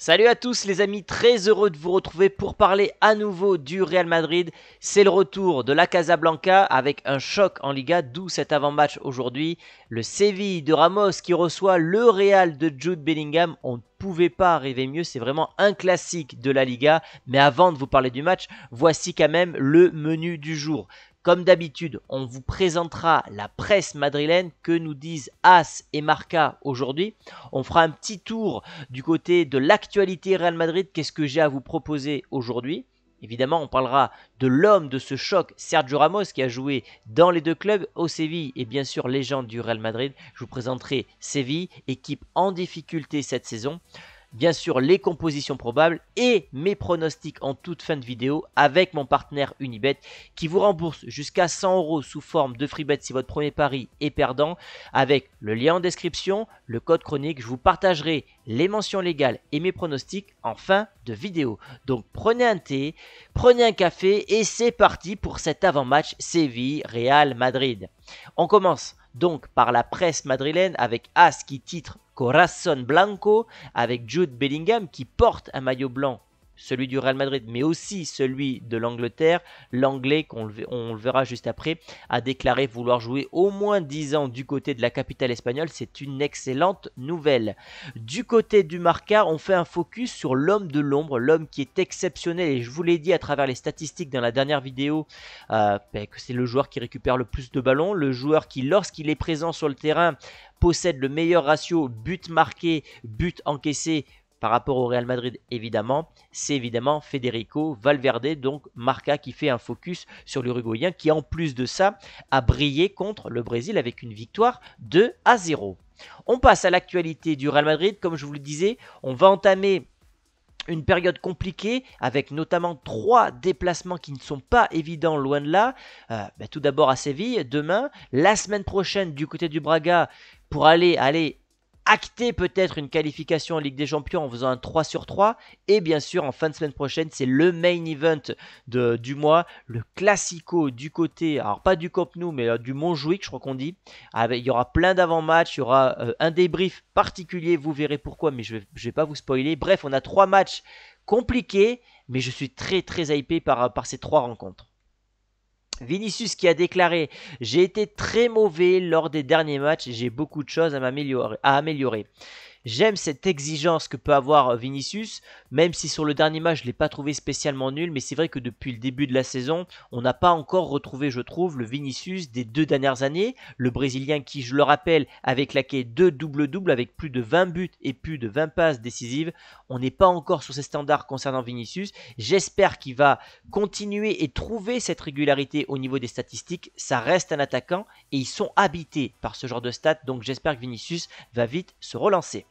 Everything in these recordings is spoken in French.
Salut à tous les amis, très heureux de vous retrouver pour parler à nouveau du Real Madrid. C'est le retour de la Casablanca avec un choc en Liga, d'où cet avant-match aujourd'hui. Le Séville de Ramos qui reçoit le Real de Jude Bellingham. On ne pouvait pas rêver mieux, c'est vraiment un classique de la Liga. Mais avant de vous parler du match, voici quand même le menu du jour. Comme d'habitude, on vous présentera la presse madrilène que nous disent As et Marca aujourd'hui. On fera un petit tour du côté de l'actualité Real Madrid. Qu'est-ce que j'ai à vous proposer aujourd'hui Évidemment, on parlera de l'homme de ce choc, Sergio Ramos, qui a joué dans les deux clubs, au Séville et bien sûr légende du Real Madrid. Je vous présenterai Séville, équipe en difficulté cette saison bien sûr les compositions probables et mes pronostics en toute fin de vidéo avec mon partenaire Unibet qui vous rembourse jusqu'à 100 euros sous forme de free bet si votre premier pari est perdant avec le lien en description, le code chronique, je vous partagerai les mentions légales et mes pronostics en fin de vidéo. Donc prenez un thé, prenez un café et c'est parti pour cet avant-match Séville-Real Madrid. On commence donc par la presse madrilène avec As qui titre Corazon Blanco, avec Jude Bellingham qui porte un maillot blanc celui du Real Madrid, mais aussi celui de l'Angleterre, l'anglais, qu'on le, verra juste après, a déclaré vouloir jouer au moins 10 ans du côté de la capitale espagnole. C'est une excellente nouvelle. Du côté du Marca, on fait un focus sur l'homme de l'ombre, l'homme qui est exceptionnel, et je vous l'ai dit à travers les statistiques dans la dernière vidéo, euh, ben, que c'est le joueur qui récupère le plus de ballons, le joueur qui, lorsqu'il est présent sur le terrain, possède le meilleur ratio but marqué, but encaissé, par rapport au Real Madrid évidemment, c'est évidemment Federico Valverde, donc Marca qui fait un focus sur l'Uruguayen qui en plus de ça a brillé contre le Brésil avec une victoire 2 à 0. On passe à l'actualité du Real Madrid, comme je vous le disais, on va entamer une période compliquée avec notamment trois déplacements qui ne sont pas évidents loin de là. Euh, bah, tout d'abord à Séville demain, la semaine prochaine du côté du Braga pour aller aller acter peut-être une qualification en Ligue des Champions en faisant un 3 sur 3. Et bien sûr, en fin de semaine prochaine, c'est le main event de, du mois, le classico du côté, alors pas du Camp Nou, mais euh, du Montjuic, je crois qu'on dit. il y aura plein d'avant-matchs, il y aura euh, un débrief particulier, vous verrez pourquoi, mais je ne vais, pas vous spoiler. Bref, on a trois matchs compliqués, mais je suis très très hypé par, par ces trois rencontres. Vinicius qui a déclaré J'ai été très mauvais lors des derniers matchs et j'ai beaucoup de choses à, améliorer, à améliorer. J'aime cette exigence que peut avoir euh, Vinicius, même si sur le dernier match je ne l'ai pas trouvé spécialement nul, mais c'est vrai que depuis le début de la saison, on n'a pas encore retrouvé, je trouve, le Vinicius des deux dernières années. Le Brésilien qui, je le rappelle, avait claqué deux double doubles avec plus de 20 buts et plus de 20 passes décisives. On n'est pas encore sur ces standards concernant Vinicius. J'espère qu'il va continuer et trouver cette régularité au niveau des statistiques. Ça reste un attaquant et ils sont habités par ce genre de stats, donc j'espère que Vinicius va vite se relancer.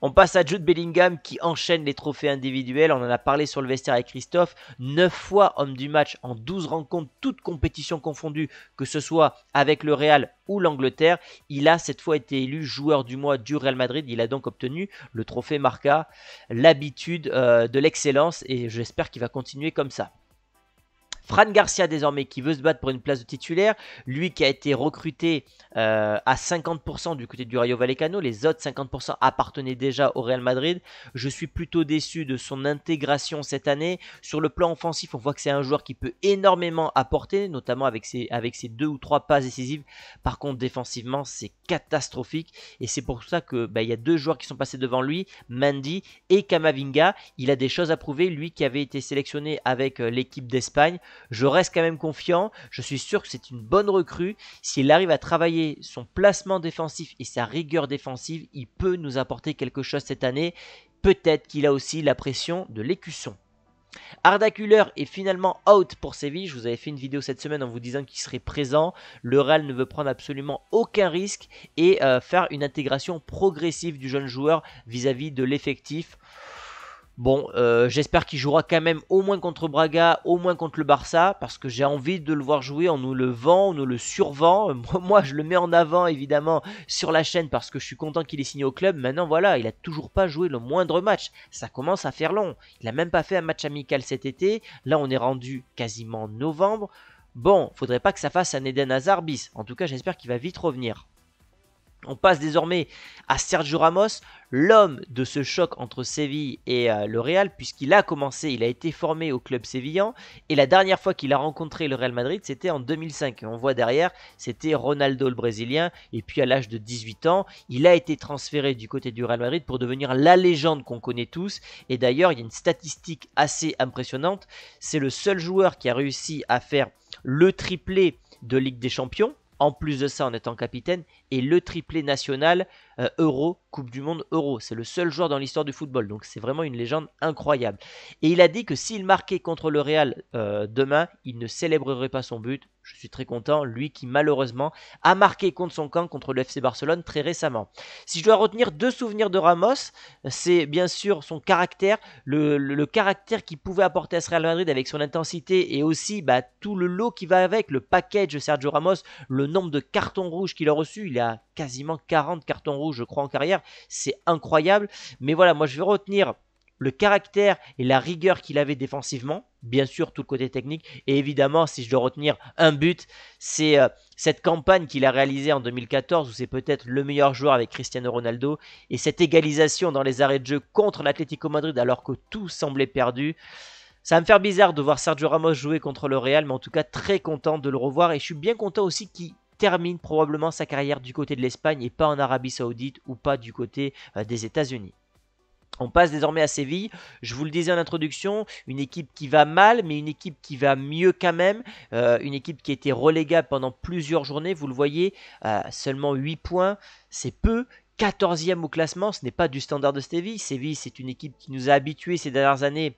On passe à Jude Bellingham qui enchaîne les trophées individuels. On en a parlé sur le vestiaire avec Christophe. 9 fois homme du match en 12 rencontres, toutes compétitions confondues, que ce soit avec le Real ou l'Angleterre. Il a cette fois été élu joueur du mois du Real Madrid. Il a donc obtenu le trophée Marca, l'habitude euh, de l'excellence et j'espère qu'il va continuer comme ça. Fran Garcia désormais qui veut se battre pour une place de titulaire, lui qui a été recruté euh, à 50% du côté du Rayo Vallecano, les autres 50% appartenaient déjà au Real Madrid. Je suis plutôt déçu de son intégration cette année. Sur le plan offensif, on voit que c'est un joueur qui peut énormément apporter, notamment avec ses, deux ou trois passes décisives. Par contre, défensivement, c'est catastrophique et c'est pour ça que bah, il y a deux joueurs qui sont passés devant lui, Mandy et Kamavinga. Il a des choses à prouver, lui qui avait été sélectionné avec euh, l'équipe d'Espagne je reste quand même confiant. Je suis sûr que c'est une bonne recrue. S'il arrive à travailler son placement défensif et sa rigueur défensive, il peut nous apporter quelque chose cette année. Peut-être qu'il a aussi la pression de l'écusson. Arda est finalement out pour Séville. Je vous avais fait une vidéo cette semaine en vous disant qu'il serait présent. Le Real ne veut prendre absolument aucun risque et euh, faire une intégration progressive du jeune joueur vis à -vis de l'effectif. Bon, euh, j'espère qu'il jouera quand même au moins contre Braga, au moins contre le Barça, parce que j'ai envie de le voir jouer. en nous le vend, on nous le survend. Euh, moi, je le mets en avant, évidemment, sur la chaîne, parce que je suis content qu'il ait signé au club. Maintenant, voilà, il a toujours pas joué le moindre match. Ça commence à faire long. Il n'a même pas fait un match amical cet été. Là, on est rendu quasiment novembre. Bon, faudrait pas que ça fasse un Eden Hazard bis. En tout cas, j'espère qu'il va vite revenir. On passe désormais à Sergio Ramos, l'homme de ce choc entre Séville et euh, le Real, puisqu'il a commencé, il a été formé au club sévillan, et la dernière fois qu'il a rencontré le Real Madrid, c'était en 2005. Et on voit derrière, c'était Ronaldo le Brésilien, et puis à l'âge de 18 ans, il a été transféré du côté du Real Madrid pour devenir la légende qu'on connaît tous, et d'ailleurs, il y a une statistique assez impressionnante, c'est le seul joueur qui a réussi à faire le triplé de Ligue des Champions, en plus de ça en étant capitaine, et le triplé national euh, Euro, Coupe du Monde Euro. C'est le seul joueur dans l'histoire du football, donc c'est vraiment une légende incroyable. Et il a dit que s'il marquait contre le Real euh, demain, il ne célébrerait pas son but. Je suis très content, lui qui malheureusement a marqué contre son camp contre le FC Barcelone très récemment. Si je dois retenir deux souvenirs de Ramos, c'est bien sûr son caractère, le, caractère qu'il pouvait apporter à ce Real Madrid avec son intensité et aussi bah, tout le lot qui va avec, le package Sergio Ramos, le nombre de cartons rouges qu'il a reçu, il a quasiment 40 cartons rouges, je crois, en carrière. C'est incroyable. Mais voilà, moi je vais retenir le caractère et la rigueur qu'il avait défensivement, bien sûr tout le côté technique, et évidemment si je dois retenir un but, c'est euh, cette campagne qu'il a réalisée en 2014 où c'est peut-être le meilleur joueur avec Cristiano Ronaldo, et cette égalisation dans les arrêts de jeu contre l'Atlético Madrid alors que tout semblait perdu. Ça va me faire bizarre de voir Sergio Ramos jouer contre le Real, mais en tout cas très content de le revoir, et je suis bien content aussi qu'il termine probablement sa carrière du côté de l'Espagne et pas en Arabie Saoudite ou pas du côté euh, des États-Unis. On passe désormais à Séville. Je vous le disais en introduction, une équipe qui va mal, mais une équipe qui va mieux quand même. Euh, une équipe qui a été relégable pendant plusieurs journées, vous le voyez, euh, seulement 8 points, c'est peu. 14e au classement, ce n'est pas du standard de Séville. Séville, c'est une équipe qui nous a habitués ces dernières années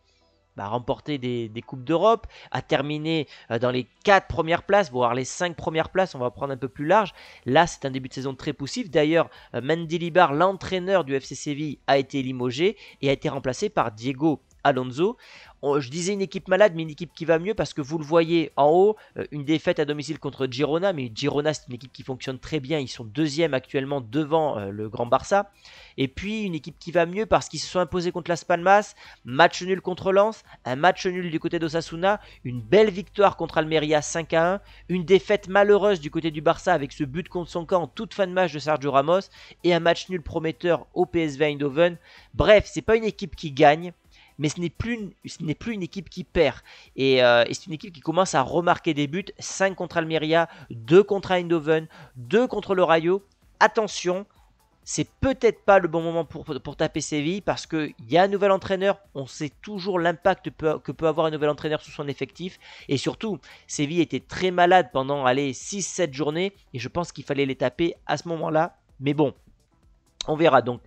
a bah, remporter des, Coupes d'Europe, a terminé euh, dans les 4 premières places, voire les 5 premières places, on va prendre un peu plus large. Là, c'est un début de saison très poussif. D'ailleurs, euh, Mendilibar, l'entraîneur du FC Séville, a été limogé et a été remplacé par Diego Alonso. je disais une équipe malade, mais une équipe qui va mieux parce que vous le voyez en haut, euh, une défaite à domicile contre Girona, mais Girona c'est une équipe qui fonctionne très bien, ils sont deuxième actuellement devant euh, le Grand Barça. Et puis une équipe qui va mieux parce qu'ils se sont imposés contre la Spalmas, match nul contre Lens, un match nul du côté d'Osasuna, une belle victoire contre Almeria 5 à 1, une défaite malheureuse du côté du Barça avec ce but contre son camp en toute fin de match de Sergio Ramos et un match nul prometteur au PSV Eindhoven. Bref, c'est pas une équipe qui gagne, mais ce n'est plus, une, ce n'est plus une équipe qui perd. Et, euh, c'est une équipe qui commence à remarquer des buts 5 contre Almeria, 2 contre Eindhoven, 2 contre le Rayo. Attention, c'est peut-être pas le bon moment pour, pour taper Séville parce qu'il y a un nouvel entraîneur, on sait toujours l'impact que peut avoir un nouvel entraîneur sur son effectif et surtout Séville était très malade pendant 6-7 journées et je pense qu'il fallait les taper à ce moment-là mais bon, on verra donc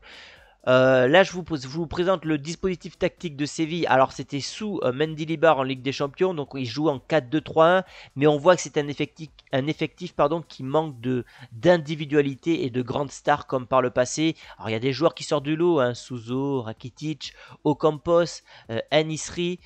euh, là, je vous, présente le dispositif tactique de Séville. Alors, c'était sous euh, Mendilibar en Ligue des Champions, donc il joue en 4-2-3-1, mais on voit que c'est un effectif, pardon, qui manque d'individualité et de grandes stars comme par le passé. Alors, il y a des joueurs qui sortent du lot, hein, Souzo, Rakitic, Ocampos, euh, Anisri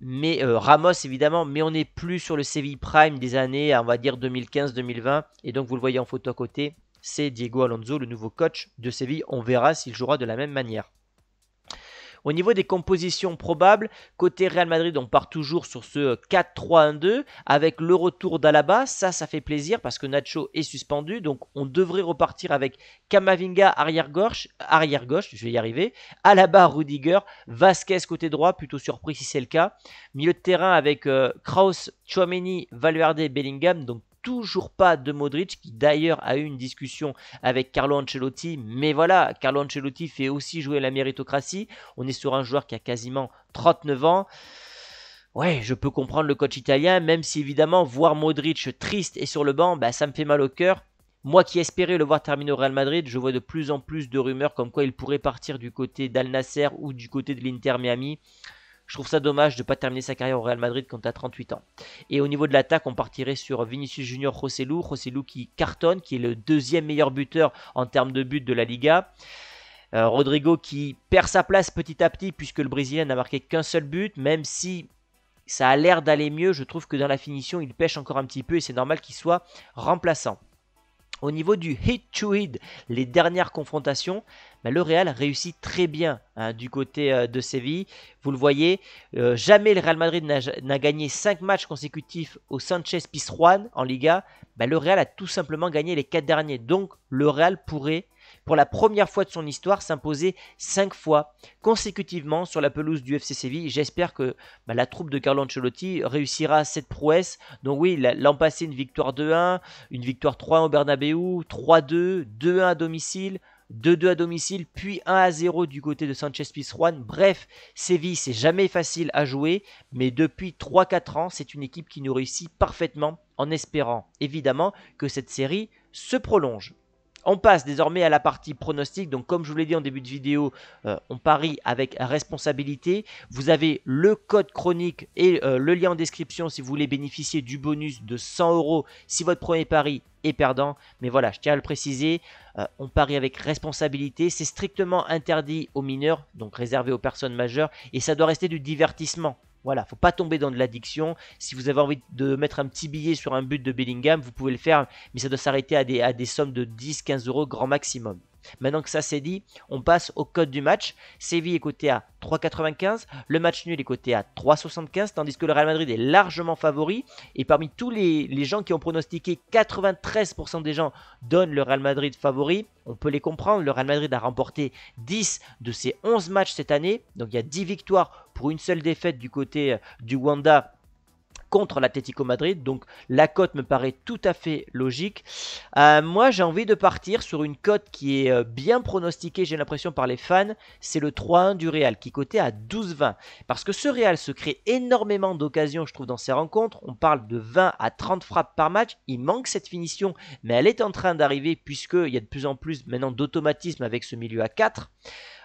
mais Ramos évidemment, mais on n'est plus sur le Séville Prime des années, on va dire 2015-2020, et donc vous le voyez en photo à côté, c'est Diego Alonso, le nouveau coach de Séville. On verra s'il jouera de la même manière. Au niveau des compositions probables, côté Real Madrid, on part toujours sur ce 4-3-1-2 avec le retour d'Alaba. Ça, ça fait plaisir parce que Nacho est suspendu. Donc, on devrait repartir avec Camavinga arrière-gauche, arrière-gauche, je vais y arriver. Alaba, Rudiger, Vasquez côté droit, plutôt surpris si c'est le cas. Milieu de terrain avec euh, Kraus, Chouameni, Valverde, Bellingham. Donc, toujours pas de Modric, qui d'ailleurs a eu une discussion avec Carlo Ancelotti. Mais voilà, Carlo Ancelotti fait aussi jouer la méritocratie. On est sur un joueur qui a quasiment 39 ans. Ouais, je peux comprendre le coach italien, même si évidemment voir Modric triste et sur le banc, bah, ça me fait mal au cœur. Moi qui espérais le voir terminer au Real Madrid, je vois de plus en plus de rumeurs comme quoi il pourrait partir du côté d'Al Nasser ou du côté de l'Inter Miami. Je trouve ça dommage de ne pas terminer sa carrière au Real Madrid quand tu as 38 ans. Et au niveau de l'attaque, on partirait sur Vinicius Junior, José Lu. José qui cartonne, qui est le deuxième meilleur buteur en termes de buts de la Liga. Euh, Rodrigo qui perd sa place petit à petit puisque le Brésilien n'a marqué qu'un seul but, même si ça a l'air d'aller mieux, je trouve que dans la finition il pêche encore un petit peu et c'est normal qu'il soit remplaçant. Au niveau du hit-to-hit, les dernières confrontations, bah, le Real réussit très bien hein, du côté euh, de Séville. Vous le voyez, euh, jamais le Real Madrid n'a gagné 5 matchs consécutifs au Sanchez Pizjuan en Liga. Bah, le Real a tout simplement gagné les 4 derniers. Donc le Real pourrait pour la première fois de son histoire, s'imposer 5 fois consécutivement sur la pelouse du FC Séville. J'espère que bah, la troupe de Carlo Ancelotti réussira cette prouesse. Donc oui, l'an passé, une victoire 2-1, une victoire 3-1 au Bernabeu, 3-2, 2-1 à domicile. 2-2 à domicile, puis 1 0 du côté de Sanchez Pizjuan. Bref, Séville, c'est jamais facile à jouer, mais depuis 3-4 ans, c'est une équipe qui nous réussit parfaitement en espérant évidemment que cette série se prolonge. On passe désormais à la partie pronostic. Donc comme je vous l'ai dit en début de vidéo, euh, on parie avec responsabilité. Vous avez le code chronique et euh, le lien en description si vous voulez bénéficier du bonus de 100 euros si votre premier pari est perdant. Mais voilà, je tiens à le préciser, euh, on parie avec responsabilité. C'est strictement interdit aux mineurs, donc réservé aux personnes majeures, et ça doit rester du divertissement. Voilà, faut pas tomber dans de l'addiction. Si vous avez envie de mettre un petit billet sur un but de Bellingham, vous pouvez le faire, mais ça doit s'arrêter à des, à des sommes de 10-15 euros grand maximum. Maintenant que ça c'est dit, on passe au code du match. Séville est coté à 3,95, le match nul est coté à 3,75, tandis que le Real Madrid est largement favori. Et parmi tous les, les gens qui ont pronostiqué, 93% des gens donnent le Real Madrid favori. On peut les comprendre, le Real Madrid a remporté 10 de ses 11 matchs cette année, donc il y a 10 victoires pour une seule défaite du côté euh, du Wanda contre l'Atlético Madrid. Donc la cote me paraît tout à fait logique. Euh, moi j'ai envie de partir sur une cote qui est euh, bien pronostiquée, j'ai l'impression, par les fans. C'est le 3-1 du Real qui cotait à 12-20. Parce que ce Real se crée énormément d'occasions, je trouve, dans ses rencontres. On parle de 20 à 30 frappes par match. Il manque cette finition, mais elle est en train d'arriver puisqu'il y a de plus en plus maintenant d'automatisme avec ce milieu à 4.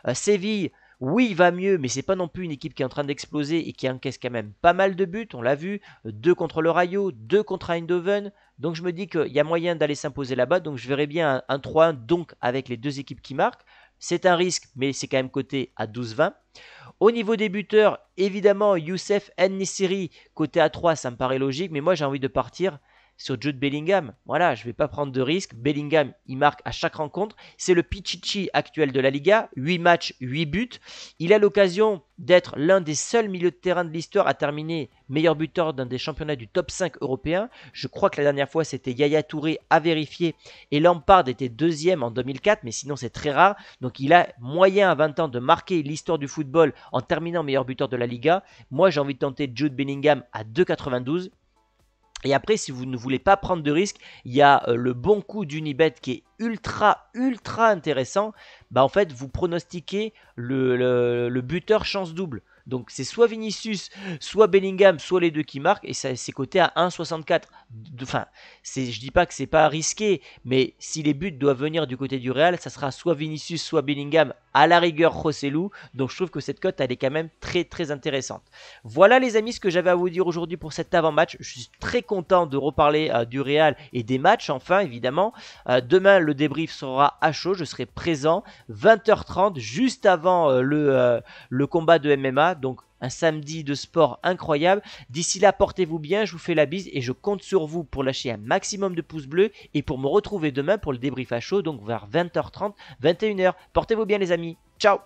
Euh, Séville oui, il va mieux, mais c'est pas non plus une équipe qui est en train d'exploser et qui encaisse quand même pas mal de buts. On l'a vu, deux contre le Rayo, deux contre Eindhoven. Donc je me dis qu'il y a moyen d'aller s'imposer là-bas. Donc je verrai bien un, 3-1 donc avec les deux équipes qui marquent. C'est un risque, mais c'est quand même coté à 12-20. Au niveau des buteurs, évidemment, Youssef Nissiri, côté à 3, ça me paraît logique, mais moi j'ai envie de partir sur Jude Bellingham. Voilà, je ne vais pas prendre de risque. Bellingham, il marque à chaque rencontre. C'est le Pichichi actuel de la Liga. 8 matchs, 8 buts. Il a l'occasion d'être l'un des seuls milieux de terrain de l'histoire à terminer meilleur buteur d'un des championnats du top 5 européen. Je crois que la dernière fois, c'était Yaya Touré à vérifier. Et Lampard était deuxième en 2004, mais sinon, c'est très rare. Donc, il a moyen à 20 ans de marquer l'histoire du football en terminant meilleur buteur de la Liga. Moi, j'ai envie de tenter Jude Bellingham à 2,92. Et après, si vous ne voulez pas prendre de risque, il y a euh, le bon coup d'Unibet qui est ultra, ultra intéressant. Bah, en fait, vous pronostiquez le, le buteur chance double. Donc c'est soit Vinicius, soit Bellingham, soit les deux qui marquent, et c'est coté à 1,64. Enfin, je dis pas que c'est pas risqué, mais si les buts doivent venir du côté du Real, ça sera soit Vinicius, soit Bellingham, à la rigueur Rossellou. Donc je trouve que cette cote, elle est quand même très très intéressante. Voilà les amis ce que j'avais à vous dire aujourd'hui pour cet avant-match. Je suis très content de reparler euh, du Real et des matchs, enfin évidemment. Euh, demain, le débrief sera à chaud, je serai présent, 20h30, juste avant euh, le, le combat de MMA. Donc un samedi de sport incroyable. D'ici là, portez-vous bien, je vous fais la bise et je compte sur vous pour lâcher un maximum de pouces bleus et pour me retrouver demain pour le débrief à chaud, donc vers 20h30, 21h. Portez-vous bien les amis, ciao